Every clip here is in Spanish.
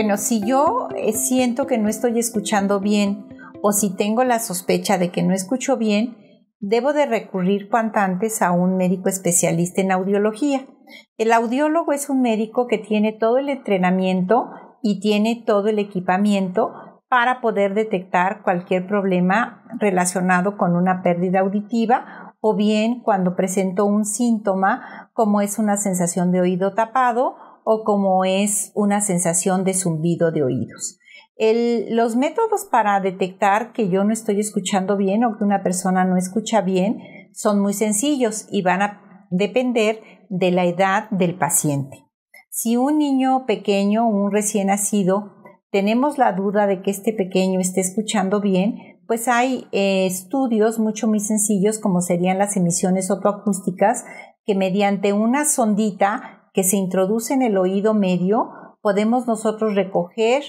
bueno, si yo eh, siento que no estoy escuchando bien o si tengo la sospecha de que no escucho bien, debo de recurrir cuanto antes a un médico especialista en audiología. El audiólogo es un médico que tiene todo el entrenamiento y tiene todo el equipamiento para poder detectar cualquier problema relacionado con una pérdida auditiva o bien cuando presento un síntoma como es una sensación de oído tapado o como es una sensación de zumbido de oídos. los métodos para detectar que yo no estoy escuchando bien o que una persona no escucha bien son muy sencillos y van a depender de la edad del paciente. Si un niño pequeño, un recién nacido, tenemos la duda de que este pequeño esté escuchando bien, pues hay eh, estudios mucho muy sencillos como serían las emisiones otoacústicas que mediante una sondita que se introduce en el oído medio, podemos nosotros recoger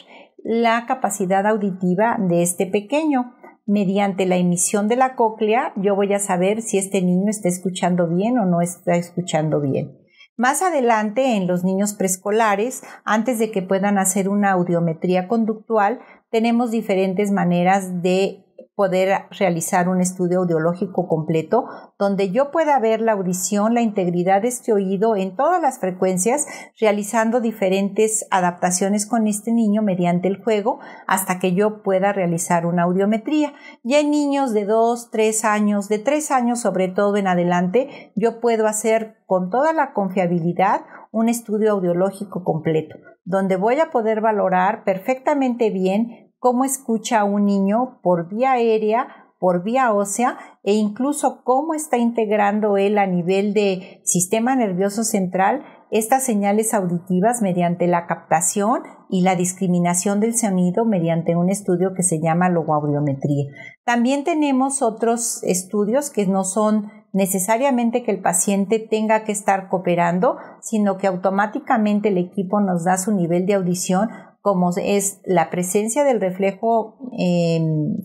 la capacidad auditiva de este pequeño. Mediante la emisión de la cóclea, yo voy a saber si este niño está escuchando bien o no está escuchando bien. Más adelante, en los niños preescolares, antes de que puedan hacer una audiometría conductual, tenemos diferentes maneras de poder realizar un estudio audiológico completo donde yo pueda ver la audición, la integridad de este oído en todas las frecuencias, realizando diferentes adaptaciones con este niño mediante el juego hasta que yo pueda realizar una audiometría. Y en niños de 2, 3 años, de 3 años sobre todo en adelante, yo puedo hacer con toda la confiabilidad un estudio audiológico completo, donde voy a poder valorar perfectamente bien cómo escucha a un niño por vía aérea, por vía ósea e incluso cómo está integrando él a nivel de sistema nervioso central estas señales auditivas mediante la captación y la discriminación del sonido mediante un estudio que se llama logoaudiometría. También tenemos otros estudios que no son necesariamente que el paciente tenga que estar cooperando, sino que automáticamente el equipo nos da su nivel de audición como es la presencia del reflejo em,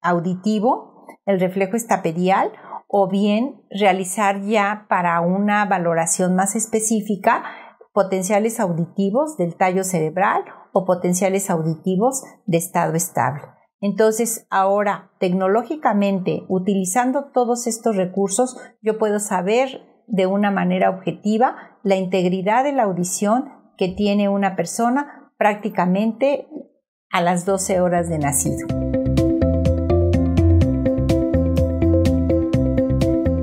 auditivo, el reflejo estapedial, o bien realizar ya para una valoración más específica potenciales auditivos del tallo cerebral o potenciales auditivos de estado estable. Entonces, ahora, tecnológicamente, utilizando todos estos recursos, yo puedo saber de una manera objetiva la integridad de la audición que tiene una persona prácticamente a las 12 horas de nacido.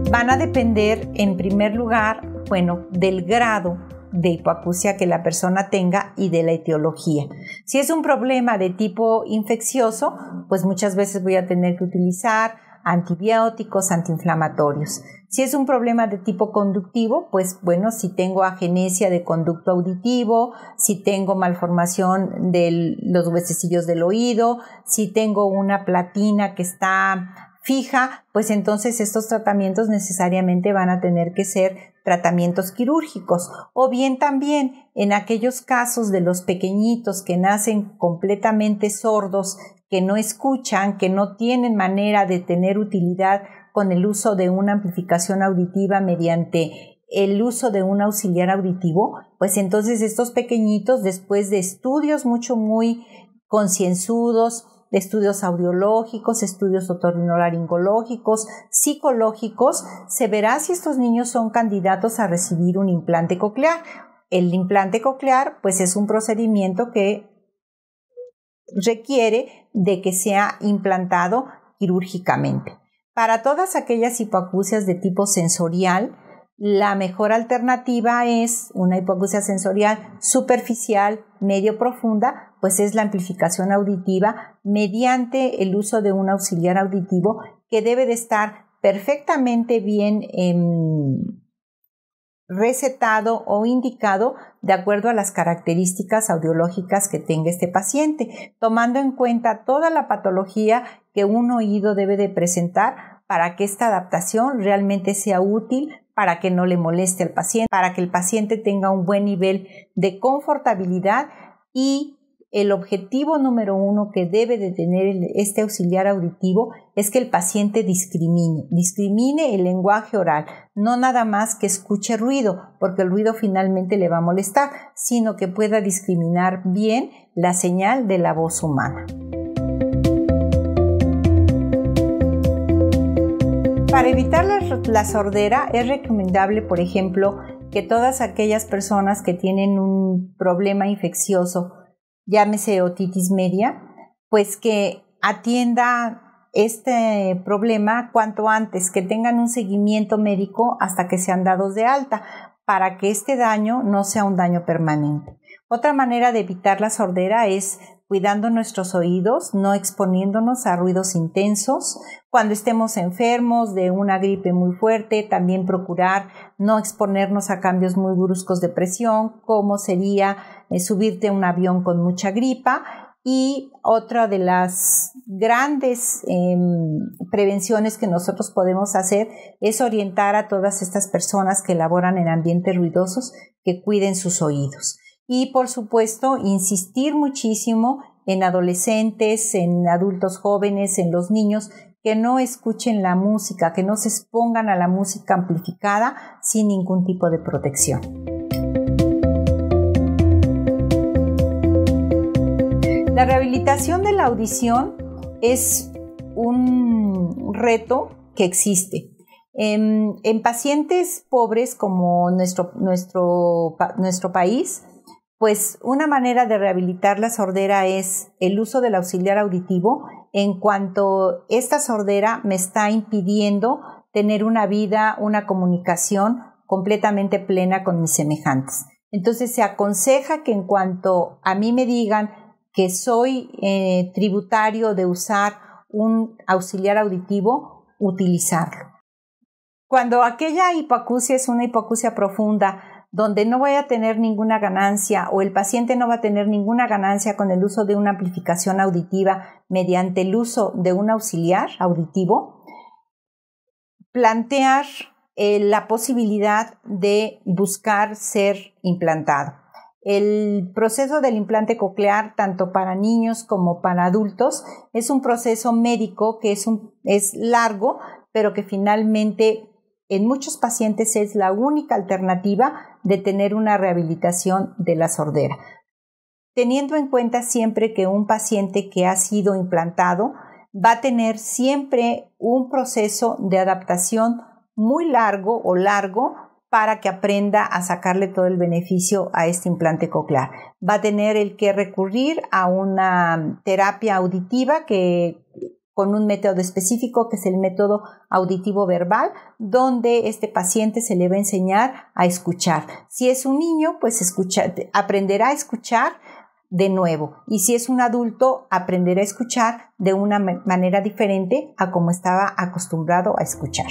Van a depender, en primer lugar, bueno, del grado de hipoacusia que la persona tenga y de la etiología. Si es un problema de tipo infeccioso, pues muchas veces voy a tener que utilizar antibióticos, antiinflamatorios. Si es un problema de tipo conductivo, pues bueno, si tengo agenesia de conducto auditivo, si tengo malformación de los huesecillos del oído, si tengo una platina que está fija, pues entonces estos tratamientos necesariamente van a tener que ser tratamientos quirúrgicos o bien también en aquellos casos de los pequeñitos que nacen completamente sordos, que no escuchan, que no tienen manera de tener utilidad con el uso de una amplificación auditiva mediante el uso de un auxiliar auditivo, pues entonces estos pequeñitos, después de estudios mucho, muy concienzudos, de estudios audiológicos, estudios otorrinolaringológicos, psicológicos, se verá si estos niños son candidatos a recibir un implante coclear. El implante coclear, pues es un procedimiento que requiere de que sea implantado quirúrgicamente. Para todas aquellas hipoacusias de tipo sensorial, la mejor alternativa es una hipoacusia sensorial superficial, medio profunda, pues es la amplificación auditiva mediante el uso de un auxiliar auditivo que debe de estar perfectamente bien em, recetado o indicado de acuerdo a las características audiológicas que tenga este paciente, tomando en cuenta toda la patología que un oído debe de presentar para que esta adaptación realmente sea útil, para que no le moleste al paciente, para que el paciente tenga un buen nivel de confortabilidad y el objetivo número uno que debe de tener este auxiliar auditivo es que el paciente discrimine, discrimine el lenguaje oral, no nada más que escuche ruido, porque el ruido finalmente le va a molestar, sino que pueda discriminar bien la señal de la voz humana. Para evitar la, la sordera es recomendable, por ejemplo, que todas aquellas personas que tienen un problema infeccioso llámese otitis media, pues que atienda este problema cuanto antes, que tengan un seguimiento médico hasta que sean dados de alta, para que este daño no sea un daño permanente. Otra manera de evitar la sordera es cuidando nuestros oídos, no exponiéndonos a ruidos intensos. Cuando estemos enfermos de una gripe muy fuerte, también procurar no exponernos a cambios muy bruscos de presión, como sería eh, subirte a un avión con mucha gripa y otra de las grandes em, prevenciones que nosotros podemos hacer es orientar a todas estas personas que laboran en ambientes ruidosos que cuiden sus oídos y por supuesto insistir muchísimo en adolescentes, en adultos jóvenes, en los niños, que no escuchen la música, que no se expongan a la música amplificada sin ningún tipo de protección. La rehabilitación de la audición es un reto que existe. Em, en, pacientes pobres como nuestro, nuestro país, pues una manera de rehabilitar la sordera es el uso del auxiliar auditivo en cuanto esta sordera me está impidiendo tener una vida, una comunicación completamente plena con mis semejantes. Entonces se aconseja que en cuanto a mí me digan que soy eh, tributario de usar un auxiliar auditivo, utilizarlo. Cuando aquella hipoacusia es una hipoacusia profunda, donde no voy a tener ninguna ganancia o el paciente no va a tener ninguna ganancia con el uso de una amplificación auditiva mediante el uso de un auxiliar auditivo, plantear eh, la posibilidad de buscar ser implantado. El proceso del implante coclear, tanto para niños como para adultos, es un proceso médico que es, es largo, pero que finalmente en muchos pacientes es la única alternativa de tener una rehabilitación de la sordera. Teniendo en cuenta siempre que un paciente que ha sido implantado va a tener siempre un proceso de adaptación muy largo o largo para que aprenda a sacarle todo el beneficio a este implante coclear. Va a tener el que recurrir a una terapia auditiva que con un método específico que es el método auditivo verbal, donde este paciente se le va a enseñar a escuchar. Si es un niño, pues aprenderá a escuchar de nuevo. Y si es un adulto, aprenderá a escuchar de una manera diferente a como estaba acostumbrado a escuchar.